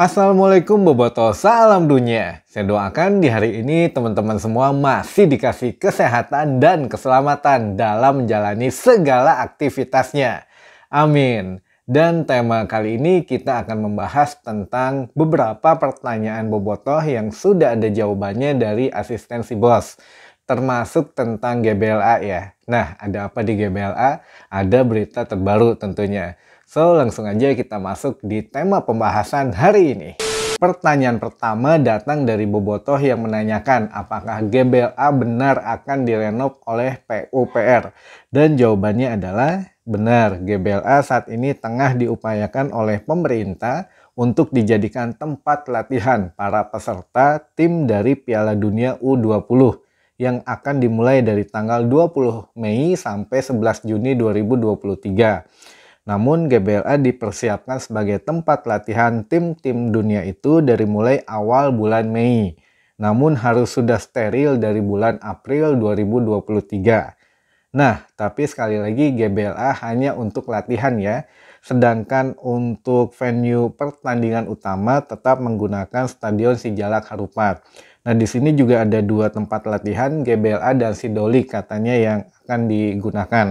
Assalamualaikum boboto salam dunia. Saya doakan di hari ini teman-teman semua masih dikasih kesehatan dan keselamatan dalam menjalani segala aktivitasnya. Amin. Dan tema kali ini kita akan membahas tentang beberapa pertanyaan bobotoh yang sudah ada jawabannya dari asistensi bos termasuk tentang GBLA ya. Nah, ada apa di GBLA? Ada berita terbaru tentunya. So, langsung aja kita masuk di tema pembahasan hari ini. Pertanyaan pertama datang dari Bobotoh yang menanyakan apakah GBLA benar akan direnov oleh PUPR. Dan jawabannya adalah benar, GBLA saat ini tengah diupayakan oleh pemerintah untuk dijadikan tempat latihan para peserta tim dari Piala Dunia U20 yang akan dimulai dari tanggal 20 Mei sampai 11 Juni 2023. Namun GBLA dipersiapkan sebagai tempat latihan tim-tim dunia itu dari mulai awal bulan Mei. Namun harus sudah steril dari bulan April 2023. Nah, tapi sekali lagi GBLA hanya untuk latihan ya. Sedangkan untuk venue pertandingan utama tetap menggunakan Stadion Sijalak Harupat. Nah, di sini juga ada dua tempat latihan GBLA dan Sidoli katanya yang akan digunakan.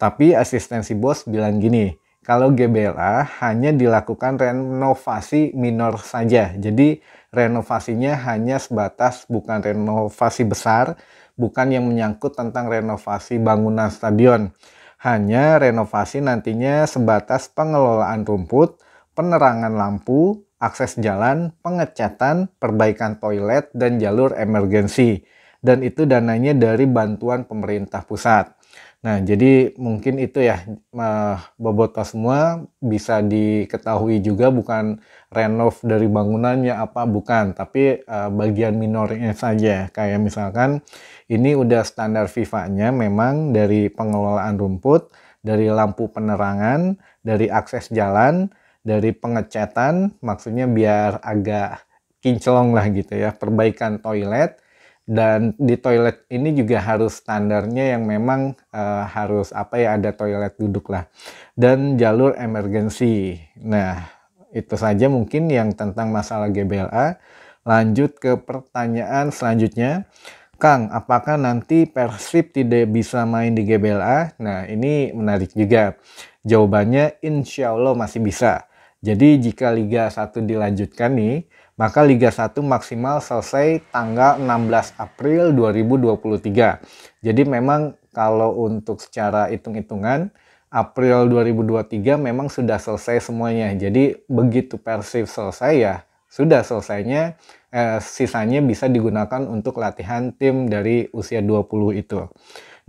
Tapi asistensi bos bilang gini, kalau GBLA hanya dilakukan renovasi minor saja. Jadi renovasinya hanya sebatas bukan renovasi besar, bukan yang menyangkut tentang renovasi bangunan stadion. Hanya renovasi nantinya sebatas pengelolaan rumput, penerangan lampu, akses jalan, pengecatan, perbaikan toilet, dan jalur emergensi. Dan itu dananya dari bantuan pemerintah pusat. Nah, jadi mungkin itu ya uh, bobotoh semua bisa diketahui juga bukan renov dari bangunannya apa bukan, tapi uh, bagian minornya saja. Kayak misalkan ini udah standar FIFA-nya memang dari pengelolaan rumput, dari lampu penerangan, dari akses jalan, dari pengecatan, maksudnya biar agak kinclong lah gitu ya, perbaikan toilet, dan di toilet ini juga harus standarnya yang memang uh, harus apa ya ada toilet duduk lah dan jalur emergensi nah itu saja mungkin yang tentang masalah GBLA lanjut ke pertanyaan selanjutnya Kang, apakah nanti Persib tidak bisa main di GBLA? Nah, ini menarik juga. Jawabannya insya Allah masih bisa. Jadi jika Liga 1 dilanjutkan nih, maka Liga 1 maksimal selesai tanggal 16 April 2023. Jadi memang kalau untuk secara hitung-hitungan April 2023 memang sudah selesai semuanya. Jadi begitu Persib selesai ya sudah selesainya eh, sisanya bisa digunakan untuk latihan tim dari usia 20 itu.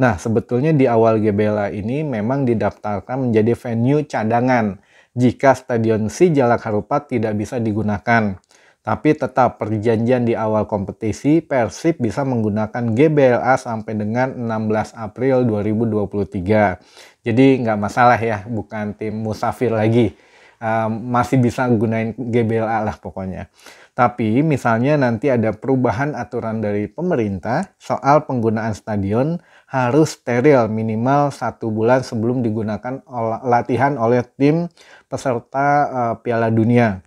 Nah, sebetulnya di awal Gbla ini memang didaftarkan menjadi venue cadangan jika Stadion Si Jalak Harupat tidak bisa digunakan. Tapi tetap perjanjian di awal kompetisi, Persib bisa menggunakan GBLA sampai dengan 16 April 2023. Jadi nggak masalah ya, bukan tim musafir lagi. Um, masih bisa gunain GBLA lah pokoknya. Tapi misalnya nanti ada perubahan aturan dari pemerintah soal penggunaan stadion harus steril minimal satu bulan sebelum digunakan latihan oleh tim peserta uh, Piala Dunia.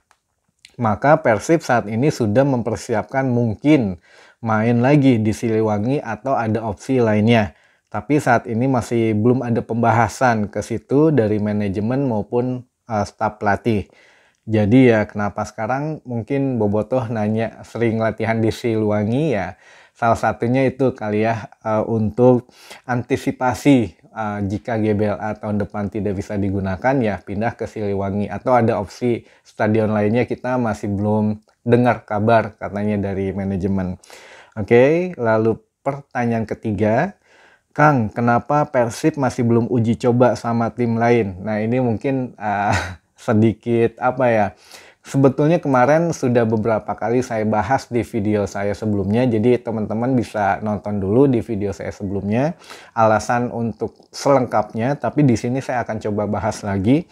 Maka Persib saat ini sudah mempersiapkan mungkin main lagi di Siliwangi atau ada opsi lainnya. Tapi saat ini masih belum ada pembahasan ke situ dari manajemen maupun uh, staf pelatih. Jadi ya kenapa sekarang mungkin Bobotoh nanya sering latihan di Siliwangi ya Salah satunya itu kali ya uh, untuk antisipasi uh, jika GBLA tahun depan tidak bisa digunakan ya pindah ke Siliwangi atau ada opsi stadion lainnya kita masih belum dengar kabar katanya dari manajemen. Oke, okay, lalu pertanyaan ketiga, Kang, kenapa Persib masih belum uji coba sama tim lain? Nah, ini mungkin uh, sedikit apa ya? Sebetulnya kemarin sudah beberapa kali saya bahas di video saya sebelumnya, jadi teman-teman bisa nonton dulu di video saya sebelumnya alasan untuk selengkapnya, tapi di sini saya akan coba bahas lagi.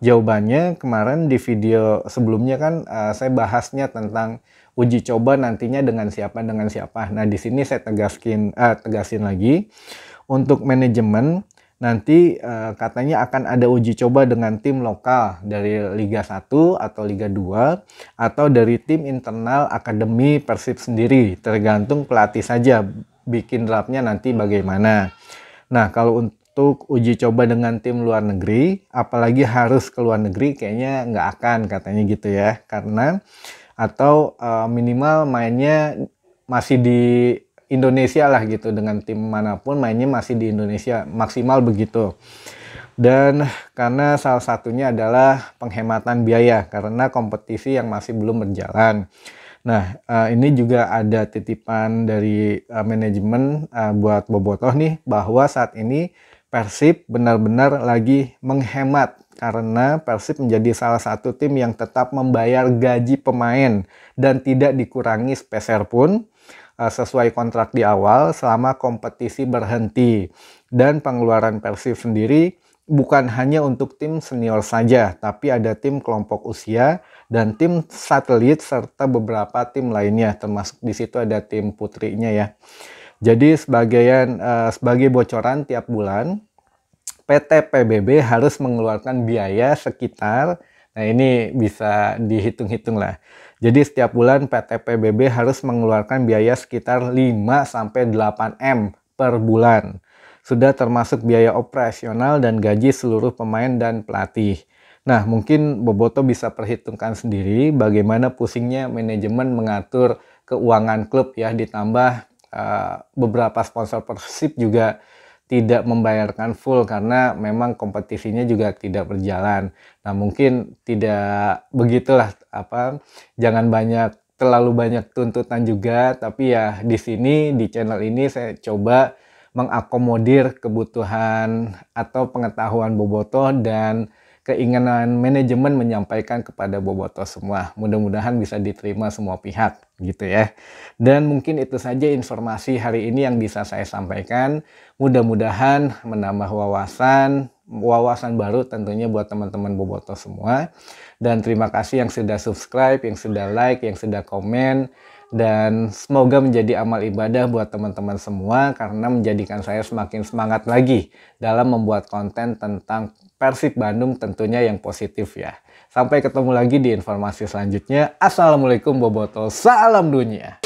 Jawabannya kemarin di video sebelumnya kan uh, saya bahasnya tentang uji coba nantinya dengan siapa dengan siapa. Nah, di sini saya tegaskin uh, tegasin lagi untuk manajemen nanti uh, katanya akan ada uji coba dengan tim lokal dari Liga 1 atau Liga 2 atau dari tim internal akademi Persib sendiri tergantung pelatih saja bikin draftnya nanti bagaimana. Nah, kalau untuk uji coba dengan tim luar negeri, apalagi harus ke luar negeri kayaknya nggak akan katanya gitu ya. Karena atau uh, minimal mainnya masih di Indonesia lah gitu dengan tim manapun mainnya masih di Indonesia maksimal begitu dan karena salah satunya adalah penghematan biaya karena kompetisi yang masih belum berjalan. Nah, eh, ini juga ada titipan dari eh, manajemen eh, buat Bobotoh nih bahwa saat ini Persib benar-benar lagi menghemat karena Persib menjadi salah satu tim yang tetap membayar gaji pemain dan tidak dikurangi speser pun Eh, sesuai kontrak di awal selama kompetisi berhenti. Dan pengeluaran Persib sendiri bukan hanya untuk tim senior saja, tapi ada tim kelompok usia dan tim satelit serta beberapa tim lainnya termasuk di situ ada tim putrinya ya. Jadi sebagian uh, sebagai bocoran tiap bulan PT PBB harus mengeluarkan biaya sekitar nah ini bisa dihitung-hitung lah jadi setiap bulan PT PBB harus mengeluarkan biaya sekitar 5-8M per bulan. Sudah termasuk biaya operasional dan gaji seluruh pemain dan pelatih. Nah, mungkin Boboto bisa perhitungkan sendiri bagaimana pusingnya manajemen mengatur keuangan klub ya ditambah uh, beberapa sponsor Persib juga tidak membayarkan full karena memang kompetisinya juga tidak berjalan. Nah, mungkin tidak begitulah apa jangan banyak terlalu banyak tuntutan juga, tapi ya di sini di channel ini saya coba mengakomodir kebutuhan atau pengetahuan bobotoh dan keinginan manajemen menyampaikan kepada Boboto semua. Mudah-mudahan bisa diterima semua pihak gitu ya. Dan mungkin itu saja informasi hari ini yang bisa saya sampaikan. Mudah-mudahan menambah wawasan, wawasan baru tentunya buat teman-teman Boboto semua. Dan terima kasih yang sudah subscribe, yang sudah like, yang sudah komen dan semoga menjadi amal ibadah buat teman-teman semua karena menjadikan saya semakin semangat lagi dalam membuat konten tentang Persib Bandung tentunya yang positif ya. Sampai ketemu lagi di informasi selanjutnya. Assalamualaikum Boboto, salam dunia.